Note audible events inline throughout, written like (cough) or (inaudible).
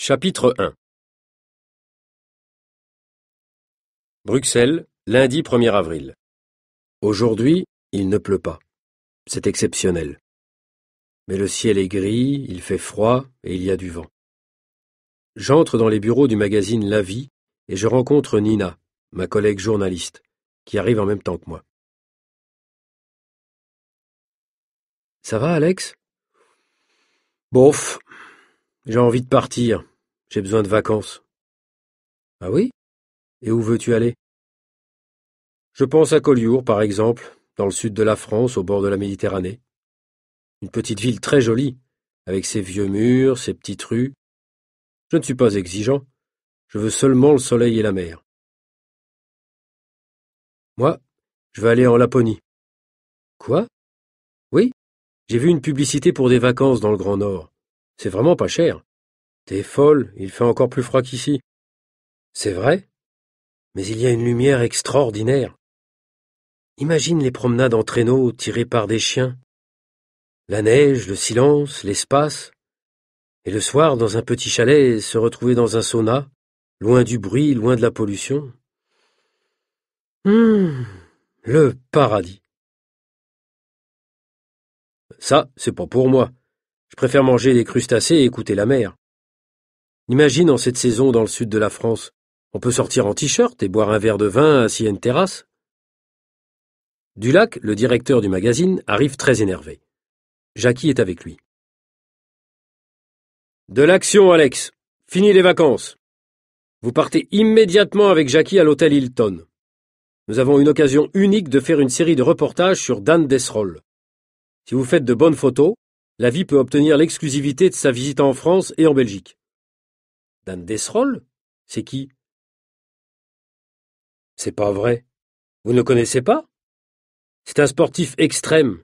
Chapitre 1 Bruxelles, lundi 1er avril. Aujourd'hui, il ne pleut pas. C'est exceptionnel. Mais le ciel est gris, il fait froid et il y a du vent. J'entre dans les bureaux du magazine La Vie et je rencontre Nina, ma collègue journaliste, qui arrive en même temps que moi. Ça va, Alex Bof, j'ai envie de partir. J'ai besoin de vacances. Ah oui Et où veux-tu aller Je pense à Collioure, par exemple, dans le sud de la France, au bord de la Méditerranée. Une petite ville très jolie, avec ses vieux murs, ses petites rues. Je ne suis pas exigeant, je veux seulement le soleil et la mer. Moi, je vais aller en Laponie. Quoi Oui, j'ai vu une publicité pour des vacances dans le Grand Nord. C'est vraiment pas cher. T'es folle, il fait encore plus froid qu'ici. C'est vrai, mais il y a une lumière extraordinaire. Imagine les promenades en traîneau tirées par des chiens. La neige, le silence, l'espace. Et le soir, dans un petit chalet, se retrouver dans un sauna, loin du bruit, loin de la pollution. Hum, le paradis. Ça, c'est pas pour moi. Je préfère manger des crustacés et écouter la mer. Imagine en cette saison dans le sud de la France. On peut sortir en t-shirt et boire un verre de vin assis à une terrasse. Dulac, le directeur du magazine, arrive très énervé. Jackie est avec lui. De l'action, Alex. Fini les vacances. Vous partez immédiatement avec Jackie à l'hôtel Hilton. Nous avons une occasion unique de faire une série de reportages sur Dan Desroll. Si vous faites de bonnes photos, la vie peut obtenir l'exclusivité de sa visite en France et en Belgique. Dan Desrolles C'est qui C'est pas vrai. Vous ne le connaissez pas C'est un sportif extrême,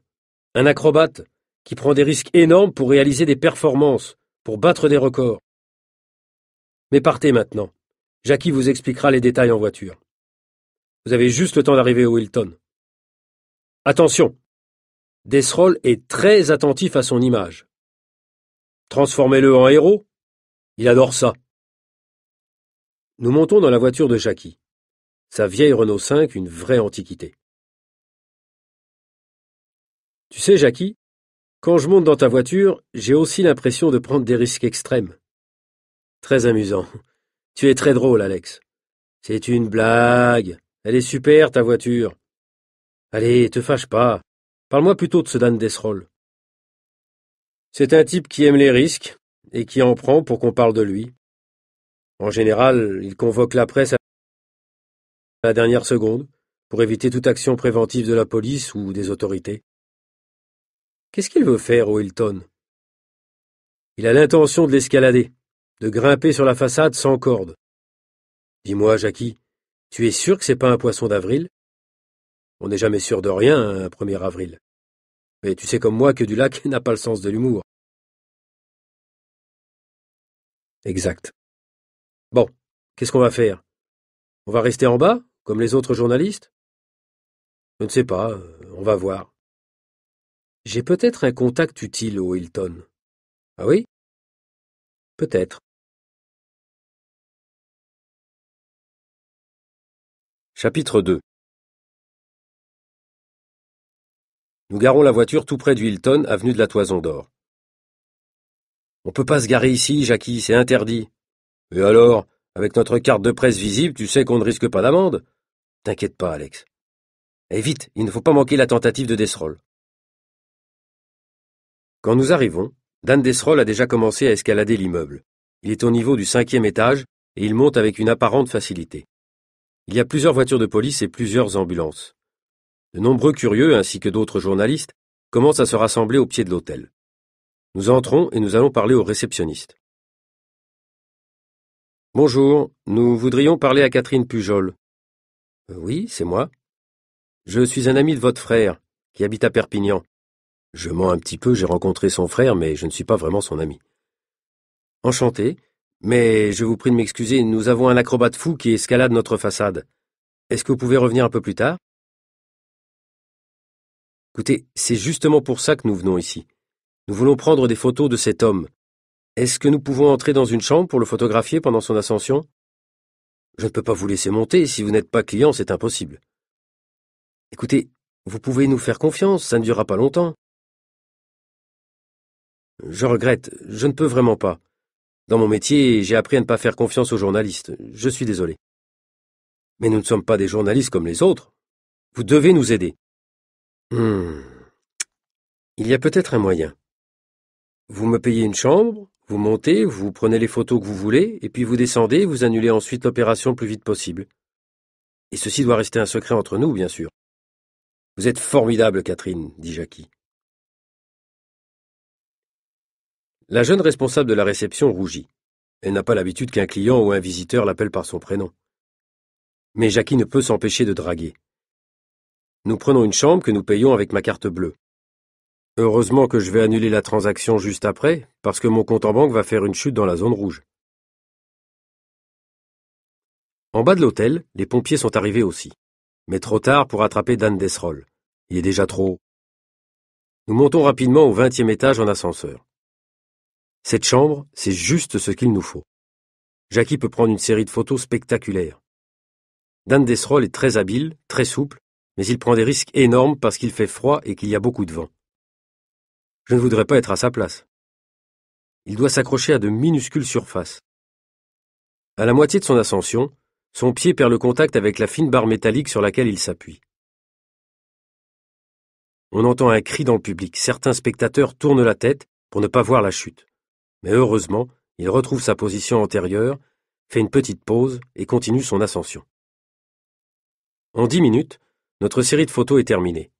un acrobate, qui prend des risques énormes pour réaliser des performances, pour battre des records. Mais partez maintenant. Jackie vous expliquera les détails en voiture. Vous avez juste le temps d'arriver au Hilton. Attention Desrolles est très attentif à son image. Transformez-le en héros. Il adore ça. Nous montons dans la voiture de Jackie. Sa vieille Renault 5, une vraie antiquité. Tu sais, Jackie, quand je monte dans ta voiture, j'ai aussi l'impression de prendre des risques extrêmes. Très amusant. Tu es très drôle, Alex. C'est une blague. Elle est super, ta voiture. Allez, te fâche pas. Parle-moi plutôt de ce Dan Desrolles. C'est un type qui aime les risques et qui en prend pour qu'on parle de lui. En général, il convoque la presse à la dernière seconde pour éviter toute action préventive de la police ou des autorités. Qu'est-ce qu'il veut faire au Hilton Il a l'intention de l'escalader, de grimper sur la façade sans corde. Dis-moi, Jackie, tu es sûr que c'est pas un poisson d'avril On n'est jamais sûr de rien hein, un 1er avril. Mais tu sais comme moi que du lac (laughs) n'a pas le sens de l'humour. Exact. Bon, qu'est-ce qu'on va faire On va rester en bas, comme les autres journalistes Je ne sais pas, euh, on va voir. J'ai peut-être un contact utile au Hilton. Ah oui Peut-être. Chapitre 2 Nous garons la voiture tout près du Hilton, avenue de la Toison d'Or. On peut pas se garer ici, Jackie, c'est interdit, et alors Avec notre carte de presse visible, tu sais qu'on ne risque pas d'amende T'inquiète pas, Alex. Eh vite, il ne faut pas manquer la tentative de Desrolles. Quand nous arrivons, Dan Desrolles a déjà commencé à escalader l'immeuble. Il est au niveau du cinquième étage et il monte avec une apparente facilité. Il y a plusieurs voitures de police et plusieurs ambulances. De nombreux curieux, ainsi que d'autres journalistes, commencent à se rassembler au pied de l'hôtel. Nous entrons et nous allons parler au réceptionniste. Bonjour, nous voudrions parler à Catherine Pujol. Euh, oui, c'est moi. Je suis un ami de votre frère, qui habite à Perpignan. Je mens un petit peu, j'ai rencontré son frère, mais je ne suis pas vraiment son ami. Enchanté, mais je vous prie de m'excuser, nous avons un acrobate fou qui escalade notre façade. Est-ce que vous pouvez revenir un peu plus tard Écoutez, c'est justement pour ça que nous venons ici. Nous voulons prendre des photos de cet homme, est-ce que nous pouvons entrer dans une chambre pour le photographier pendant son ascension Je ne peux pas vous laisser monter, si vous n'êtes pas client, c'est impossible. Écoutez, vous pouvez nous faire confiance, ça ne durera pas longtemps. Je regrette, je ne peux vraiment pas. Dans mon métier, j'ai appris à ne pas faire confiance aux journalistes. Je suis désolé. Mais nous ne sommes pas des journalistes comme les autres. Vous devez nous aider. Hmm. Il y a peut-être un moyen. Vous me payez une chambre, vous montez, vous prenez les photos que vous voulez, et puis vous descendez vous annulez ensuite l'opération le plus vite possible. Et ceci doit rester un secret entre nous, bien sûr. Vous êtes formidable, Catherine, dit Jackie. La jeune responsable de la réception rougit. Elle n'a pas l'habitude qu'un client ou un visiteur l'appelle par son prénom. Mais Jackie ne peut s'empêcher de draguer. Nous prenons une chambre que nous payons avec ma carte bleue. Heureusement que je vais annuler la transaction juste après, parce que mon compte en banque va faire une chute dans la zone rouge. En bas de l'hôtel, les pompiers sont arrivés aussi. Mais trop tard pour attraper Dan desroll. Il est déjà trop haut. Nous montons rapidement au vingtième étage en ascenseur. Cette chambre, c'est juste ce qu'il nous faut. Jackie peut prendre une série de photos spectaculaires. Dan Desroll est très habile, très souple, mais il prend des risques énormes parce qu'il fait froid et qu'il y a beaucoup de vent. Je ne voudrais pas être à sa place. Il doit s'accrocher à de minuscules surfaces. À la moitié de son ascension, son pied perd le contact avec la fine barre métallique sur laquelle il s'appuie. On entend un cri dans le public. Certains spectateurs tournent la tête pour ne pas voir la chute. Mais heureusement, il retrouve sa position antérieure, fait une petite pause et continue son ascension. En dix minutes, notre série de photos est terminée.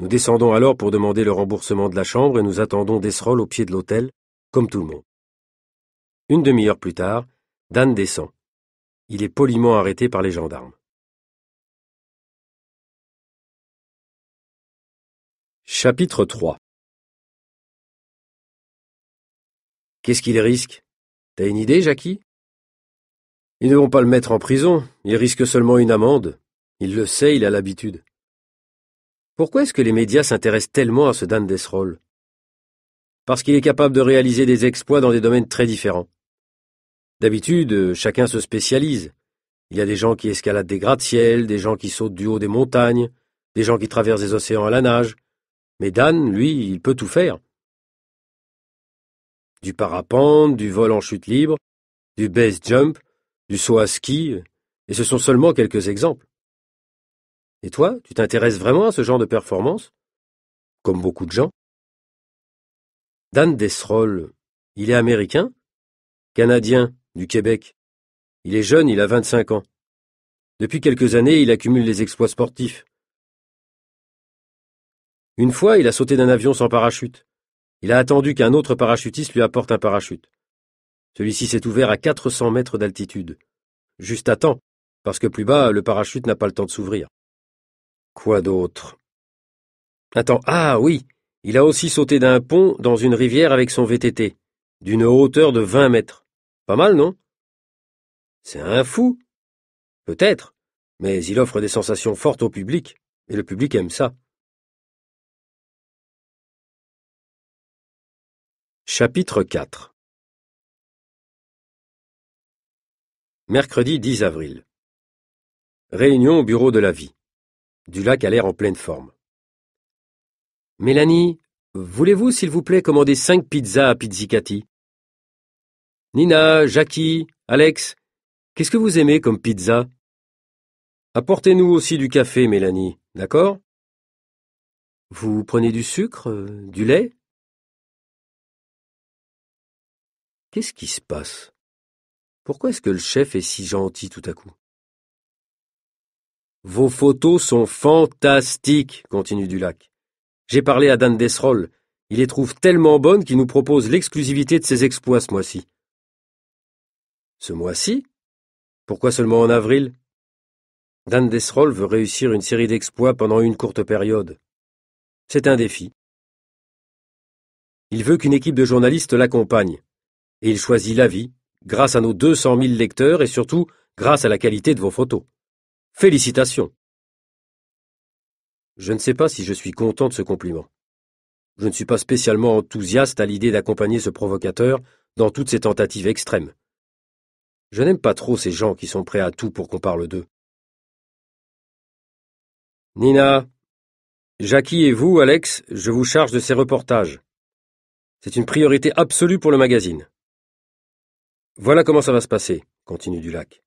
Nous descendons alors pour demander le remboursement de la chambre et nous attendons Desserolles au pied de l'hôtel, comme tout le monde. Une demi-heure plus tard, Dan descend. Il est poliment arrêté par les gendarmes. Chapitre 3 Qu'est-ce qu'il risque T'as une idée, Jackie Ils ne vont pas le mettre en prison, il risque seulement une amende. Il le sait, il a l'habitude. Pourquoi est-ce que les médias s'intéressent tellement à ce Dan Desrolles Parce qu'il est capable de réaliser des exploits dans des domaines très différents. D'habitude, euh, chacun se spécialise. Il y a des gens qui escaladent des gratte-ciels, des gens qui sautent du haut des montagnes, des gens qui traversent des océans à la nage. Mais Dan, lui, il peut tout faire. Du parapente, du vol en chute libre, du base jump, du saut à ski, et ce sont seulement quelques exemples. Et toi, tu t'intéresses vraiment à ce genre de performance Comme beaucoup de gens. Dan Desroll, il est américain Canadien, du Québec. Il est jeune, il a 25 ans. Depuis quelques années, il accumule les exploits sportifs. Une fois, il a sauté d'un avion sans parachute. Il a attendu qu'un autre parachutiste lui apporte un parachute. Celui-ci s'est ouvert à 400 mètres d'altitude. Juste à temps, parce que plus bas, le parachute n'a pas le temps de s'ouvrir. Quoi d'autre Attends, ah oui Il a aussi sauté d'un pont dans une rivière avec son VTT, d'une hauteur de 20 mètres. Pas mal, non C'est un fou Peut-être, mais il offre des sensations fortes au public, et le public aime ça. Chapitre 4 Mercredi 10 avril. Réunion au bureau de la vie. Du lac a l'air en pleine forme. Mélanie, voulez-vous, s'il vous plaît, commander cinq pizzas à Pizzicati Nina, Jackie, Alex, qu'est-ce que vous aimez comme pizza Apportez-nous aussi du café, Mélanie, d'accord Vous prenez du sucre, euh, du lait Qu'est-ce qui se passe Pourquoi est-ce que le chef est si gentil tout à coup vos photos sont fantastiques, continue Dulac. J'ai parlé à Dan Desrolles. Il les trouve tellement bonnes qu'il nous propose l'exclusivité de ses exploits ce mois-ci. Ce mois-ci Pourquoi seulement en avril Dan Desrolles veut réussir une série d'exploits pendant une courte période. C'est un défi. Il veut qu'une équipe de journalistes l'accompagne. Et il choisit la vie, grâce à nos 200 000 lecteurs et surtout grâce à la qualité de vos photos. Félicitations Je ne sais pas si je suis content de ce compliment. Je ne suis pas spécialement enthousiaste à l'idée d'accompagner ce provocateur dans toutes ses tentatives extrêmes. Je n'aime pas trop ces gens qui sont prêts à tout pour qu'on parle d'eux. Nina, Jackie et vous, Alex, je vous charge de ces reportages. C'est une priorité absolue pour le magazine. Voilà comment ça va se passer, continue Dulac.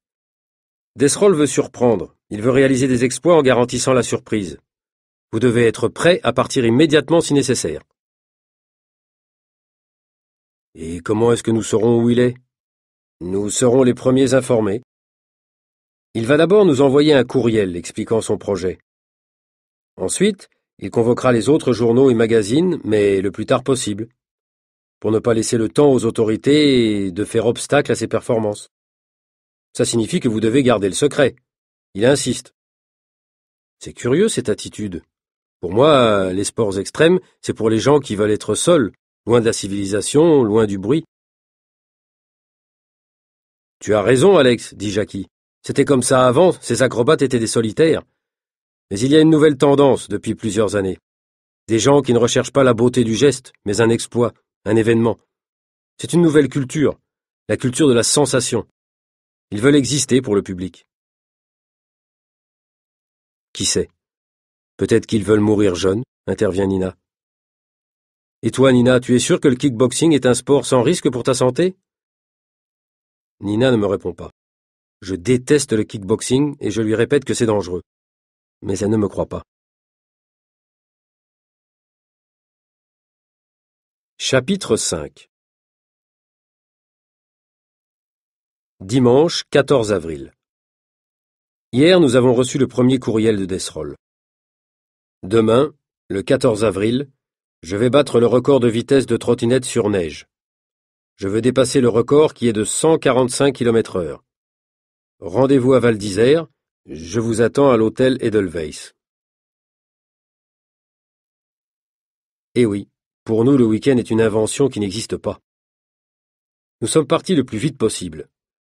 Desrolles veut surprendre, il veut réaliser des exploits en garantissant la surprise. Vous devez être prêt à partir immédiatement si nécessaire. Et comment est-ce que nous saurons où il est Nous serons les premiers informés. Il va d'abord nous envoyer un courriel expliquant son projet. Ensuite, il convoquera les autres journaux et magazines, mais le plus tard possible, pour ne pas laisser le temps aux autorités de faire obstacle à ses performances. Ça signifie que vous devez garder le secret. Il insiste. C'est curieux cette attitude. Pour moi, les sports extrêmes, c'est pour les gens qui veulent être seuls, loin de la civilisation, loin du bruit. Tu as raison, Alex, dit Jackie. C'était comme ça avant, ces acrobates étaient des solitaires. Mais il y a une nouvelle tendance depuis plusieurs années. Des gens qui ne recherchent pas la beauté du geste, mais un exploit, un événement. C'est une nouvelle culture, la culture de la sensation. Ils veulent exister pour le public. Qui sait Peut-être qu'ils veulent mourir jeunes, intervient Nina. Et toi, Nina, tu es sûre que le kickboxing est un sport sans risque pour ta santé Nina ne me répond pas. Je déteste le kickboxing et je lui répète que c'est dangereux. Mais elle ne me croit pas. Chapitre 5 Dimanche 14 avril. Hier, nous avons reçu le premier courriel de Desseroll. Demain, le 14 avril, je vais battre le record de vitesse de trottinette sur neige. Je veux dépasser le record qui est de 145 km heure. Rendez-vous à Val d'Isère. Je vous attends à l'hôtel Edelweiss. Eh oui, pour nous le week-end est une invention qui n'existe pas. Nous sommes partis le plus vite possible,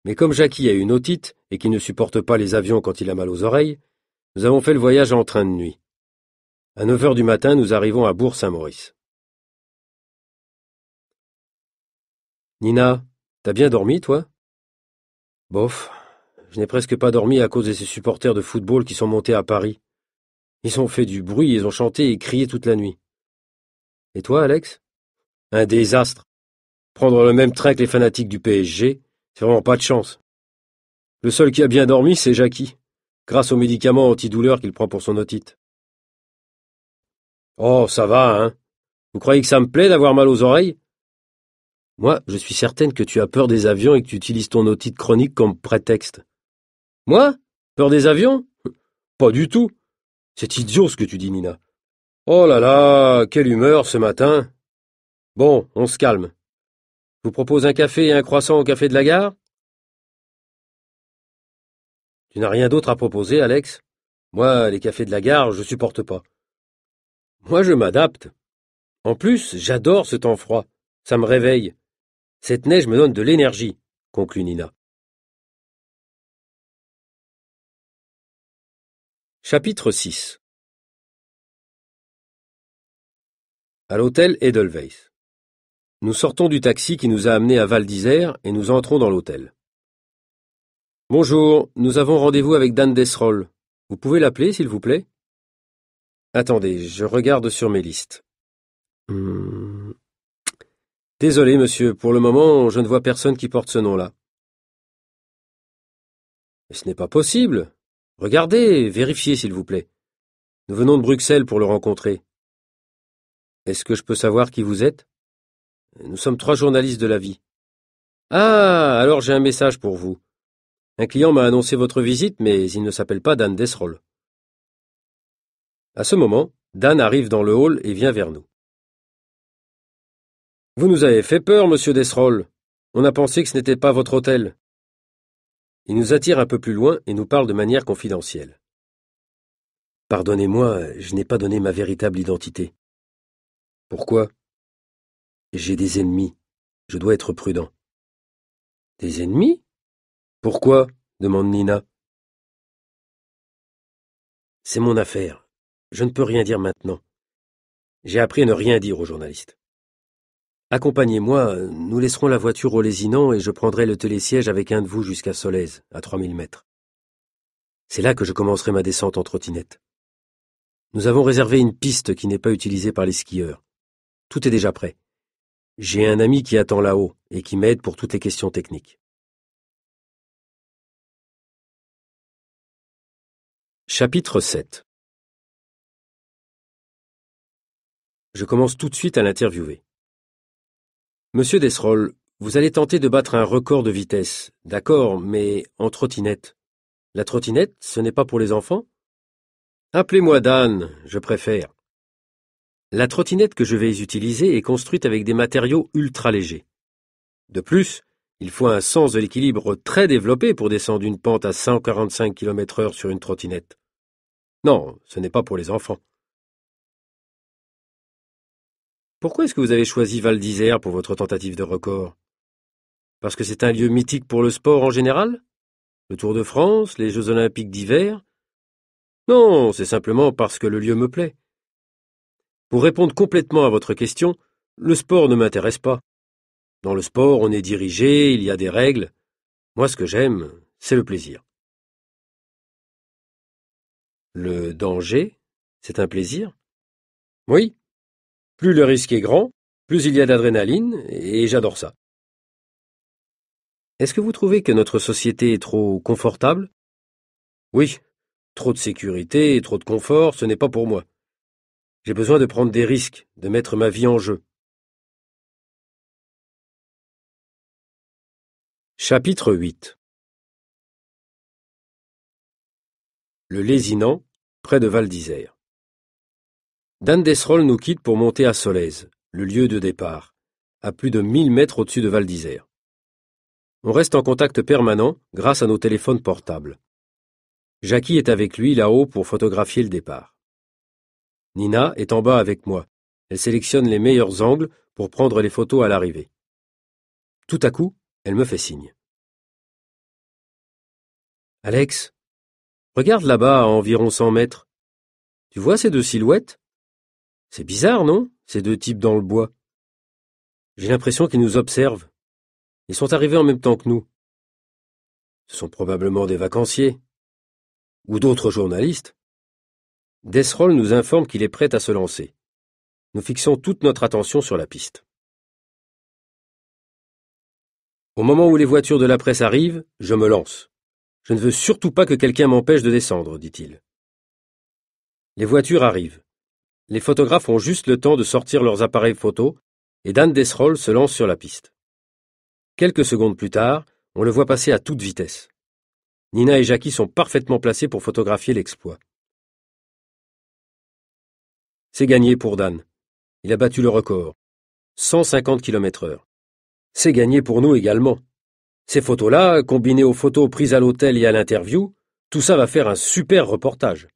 mais comme Jackie a une otite et qui ne supporte pas les avions quand il a mal aux oreilles, nous avons fait le voyage en train de nuit. À 9 heures du matin, nous arrivons à Bourg-Saint-Maurice. Nina, t'as bien dormi, toi Bof, je n'ai presque pas dormi à cause de ces supporters de football qui sont montés à Paris. Ils ont fait du bruit, ils ont chanté et crié toute la nuit. Et toi, Alex Un désastre. Prendre le même train que les fanatiques du PSG, c'est vraiment pas de chance. Le seul qui a bien dormi, c'est Jackie, grâce aux médicaments antidouleurs qu'il prend pour son otite. Oh, ça va, hein Vous croyez que ça me plaît d'avoir mal aux oreilles Moi, je suis certaine que tu as peur des avions et que tu utilises ton otite chronique comme prétexte. Moi Peur des avions (laughs) Pas du tout. C'est idiot ce que tu dis, Nina. Oh là là, quelle humeur ce matin. Bon, on se calme propose un café et un croissant au café de la gare Tu n'as rien d'autre à proposer, Alex Moi, les cafés de la gare, je supporte pas. Moi, je m'adapte. En plus, j'adore ce temps froid. Ça me réveille. Cette neige me donne de l'énergie, conclut Nina. Chapitre 6 À l'hôtel Edelweiss nous sortons du taxi qui nous a amenés à Val d'Isère et nous entrons dans l'hôtel. Bonjour, nous avons rendez-vous avec Dan Desrolles. Vous pouvez l'appeler, s'il vous plaît Attendez, je regarde sur mes listes. Hmm. Désolé, monsieur, pour le moment, je ne vois personne qui porte ce nom-là. Ce n'est pas possible. Regardez, vérifiez, s'il vous plaît. Nous venons de Bruxelles pour le rencontrer. Est-ce que je peux savoir qui vous êtes nous sommes trois journalistes de la vie. Ah, alors j'ai un message pour vous. Un client m'a annoncé votre visite, mais il ne s'appelle pas Dan Desrolles. À ce moment, Dan arrive dans le hall et vient vers nous. Vous nous avez fait peur, monsieur Desrolles. On a pensé que ce n'était pas votre hôtel. Il nous attire un peu plus loin et nous parle de manière confidentielle. Pardonnez-moi, je n'ai pas donné ma véritable identité. Pourquoi j'ai des ennemis. Je dois être prudent. Des ennemis Pourquoi demande Nina. C'est mon affaire. Je ne peux rien dire maintenant. J'ai appris à ne rien dire aux journalistes. Accompagnez-moi, nous laisserons la voiture au lésinant et je prendrai le télésiège avec un de vous jusqu'à Solèze, à 3000 mètres. C'est là que je commencerai ma descente en trottinette. Nous avons réservé une piste qui n'est pas utilisée par les skieurs. Tout est déjà prêt. J'ai un ami qui attend là-haut et qui m'aide pour toutes les questions techniques. Chapitre 7 Je commence tout de suite à l'interviewer. Monsieur Desrolles, vous allez tenter de battre un record de vitesse, d'accord, mais en trottinette. La trottinette, ce n'est pas pour les enfants Appelez-moi Dan, je préfère. La trottinette que je vais utiliser est construite avec des matériaux ultra légers. De plus, il faut un sens de l'équilibre très développé pour descendre une pente à 145 km h sur une trottinette. Non, ce n'est pas pour les enfants. Pourquoi est-ce que vous avez choisi Val d'Isère pour votre tentative de record Parce que c'est un lieu mythique pour le sport en général Le Tour de France, les Jeux olympiques d'hiver Non, c'est simplement parce que le lieu me plaît. Pour répondre complètement à votre question, le sport ne m'intéresse pas. Dans le sport, on est dirigé, il y a des règles. Moi, ce que j'aime, c'est le plaisir. Le danger, c'est un plaisir Oui. Plus le risque est grand, plus il y a d'adrénaline, et j'adore ça. Est-ce que vous trouvez que notre société est trop confortable Oui. Trop de sécurité, et trop de confort, ce n'est pas pour moi. J'ai besoin de prendre des risques, de mettre ma vie en jeu. Chapitre 8 Le lésinant, près de Val d'Isère. Dan Desrolles nous quitte pour monter à Solèze, le lieu de départ, à plus de 1000 mètres au-dessus de Val d'Isère. On reste en contact permanent grâce à nos téléphones portables. Jackie est avec lui là-haut pour photographier le départ. Nina est en bas avec moi. Elle sélectionne les meilleurs angles pour prendre les photos à l'arrivée. Tout à coup, elle me fait signe. Alex, regarde là-bas à environ cent mètres. Tu vois ces deux silhouettes C'est bizarre, non Ces deux types dans le bois. J'ai l'impression qu'ils nous observent. Ils sont arrivés en même temps que nous. Ce sont probablement des vacanciers. Ou d'autres journalistes. Dessroll nous informe qu'il est prêt à se lancer. Nous fixons toute notre attention sur la piste. Au moment où les voitures de la presse arrivent, je me lance. Je ne veux surtout pas que quelqu'un m'empêche de descendre, dit-il. Les voitures arrivent. Les photographes ont juste le temps de sortir leurs appareils photo et Dan Desrolles se lance sur la piste. Quelques secondes plus tard, on le voit passer à toute vitesse. Nina et Jackie sont parfaitement placés pour photographier l'exploit. C'est gagné pour Dan. Il a battu le record. 150 km heure. C'est gagné pour nous également. Ces photos-là, combinées aux photos prises à l'hôtel et à l'interview, tout ça va faire un super reportage.